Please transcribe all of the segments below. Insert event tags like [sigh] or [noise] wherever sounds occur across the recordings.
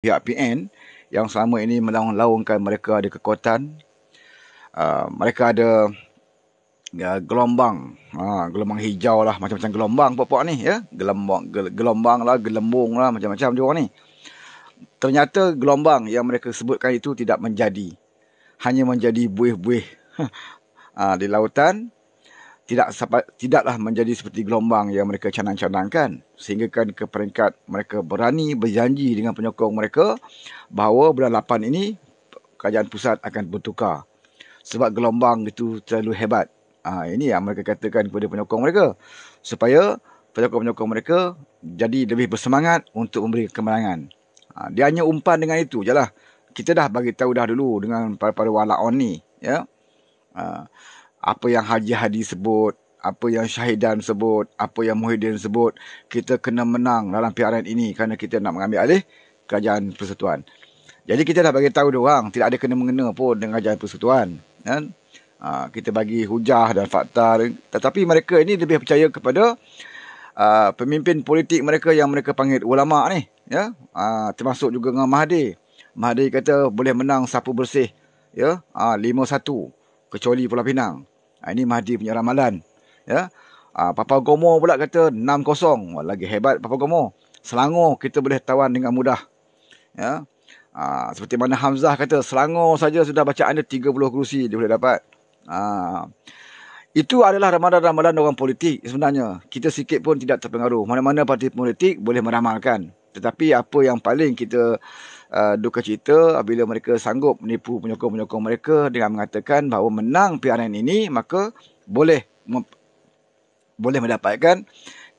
pihak PN yang selama ini melawangkan mereka ada kekuatan. Uh, mereka ada ya, gelombang. Ha, gelombang hijau lah. Macam-macam gelombang puak-puak ni. Ya? Gelombang, gelombang lah, gelembung lah. Macam-macam dia orang ni. Ternyata gelombang yang mereka sebutkan itu tidak menjadi. Hanya menjadi buih-buih ha, [laughs] di lautan tidak sempat, tidaklah menjadi seperti gelombang yang mereka canang-canangkan sehinggakan ke peringkat mereka berani berjanji dengan penyokong mereka bahawa bulan 8 ini kerajaan pusat akan bertukar sebab gelombang itu terlalu hebat. Ha, ini yang mereka katakan kepada penyokong mereka supaya penyokong-penyokong mereka jadi lebih bersemangat untuk memberi kemenangan. Ha, dia hanya umpan dengan itu jelah. Kita dah bagi tahu dah dulu dengan para-para walaon ni ya. Ha, apa yang Haji Hadi sebut, apa yang Syahidan sebut, apa yang Muhyiddin sebut, kita kena menang dalam PRN ini kerana kita nak mengambil alih kerajaan persatuan. Jadi kita dah bagi tahu dia orang tidak ada kena mengena pun dengan kerajaan persatuan. Kan? Ha, kita bagi hujah dan fakta tetapi mereka ini lebih percaya kepada uh, pemimpin politik mereka yang mereka panggil ulama ni ya ha, termasuk juga dengan Mahdi Mahdi kata boleh menang sapu bersih ya ha, kecuali Pulau Pinang. Ha, ini Mahdi punya ramalan. Ya. Ha, Papa Gomo pula kata 6-0. Wah, lagi hebat Papa Gomo. Selangor kita boleh tawan dengan mudah. Ya. Ha, seperti mana Hamzah kata Selangor saja sudah baca dia 30 kerusi dia boleh dapat. Ha. Itu adalah ramalan-ramalan orang politik sebenarnya. Kita sikit pun tidak terpengaruh. Mana-mana parti politik boleh meramalkan. Tetapi apa yang paling kita uh, duka cita apabila mereka sanggup menipu penyokong-penyokong mereka dengan mengatakan bahawa menang PRN ini maka boleh boleh mendapatkan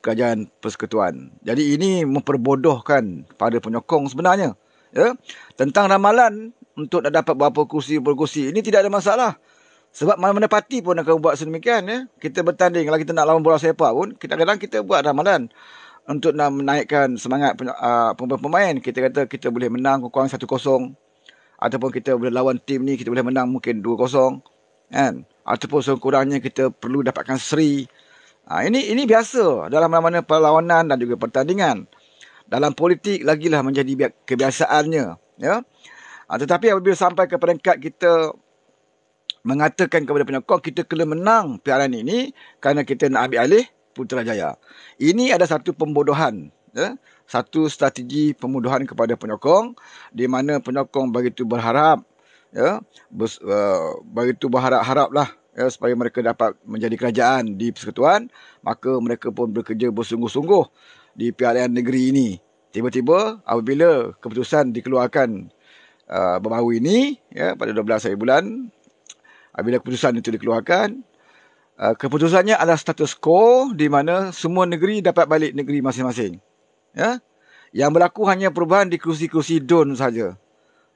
kerajaan persekutuan. Jadi ini memperbodohkan para penyokong sebenarnya. Ya? Tentang ramalan untuk nak dapat berapa kursi per kursi ini tidak ada masalah. Sebab mana-mana parti pun akan buat sedemikian. Ya? Kita bertanding kalau kita nak lawan bola sepak pun kita kadang kita buat ramalan untuk nak menaikkan semangat ah, pemain-pemain. Kita kata kita boleh menang kurang 1-0 ataupun kita boleh lawan tim ni kita boleh menang mungkin 2-0 kan. Ataupun sekurang-kurangnya kita perlu dapatkan seri. Ha, ini ini biasa dalam mana-mana perlawanan dan juga pertandingan. Dalam politik lagilah menjadi kebiasaannya, ya. Ha, tetapi apabila sampai ke peringkat kita mengatakan kepada penyokong kita kena menang piala ini kerana kita nak ambil alih Putrajaya. Ini ada satu pembodohan, ya? satu strategi pembodohan kepada penyokong di mana penyokong begitu berharap ya ber, uh, eh, begitu berharap-haraplah ya supaya mereka dapat menjadi kerajaan di persekutuan maka mereka pun bekerja bersungguh-sungguh di PRN negeri ini tiba-tiba apabila keputusan dikeluarkan uh, eh, baru ini ya pada 12 hari bulan apabila keputusan itu dikeluarkan Eh, keputusannya adalah status quo di mana semua negeri dapat balik negeri masing-masing. Ya. Yang berlaku hanya perubahan di kerusi-kerusi don saja.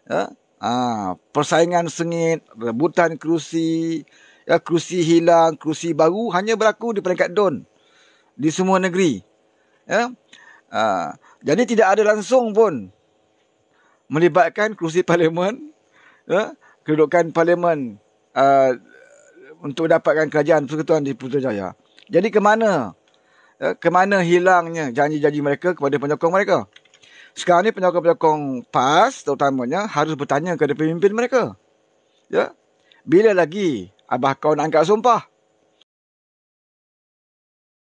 Ya. Ha, persaingan sengit, rebutan kerusi, ya, kerusi hilang, kerusi baru hanya berlaku di peringkat don Di semua negeri. Ya. Ha, jadi tidak ada langsung pun melibatkan kerusi parlimen, ya, kedudukan parlimen uh, untuk dapatkan kerajaan Persekutuan di Putrajaya. Jadi ke mana? Eh, ke mana hilangnya janji-janji mereka kepada penyokong mereka? Sekarang ni penyokong-penyokong PAS terutamanya harus bertanya kepada pemimpin mereka. Ya. Bila lagi Abah kau nak angkat sumpah?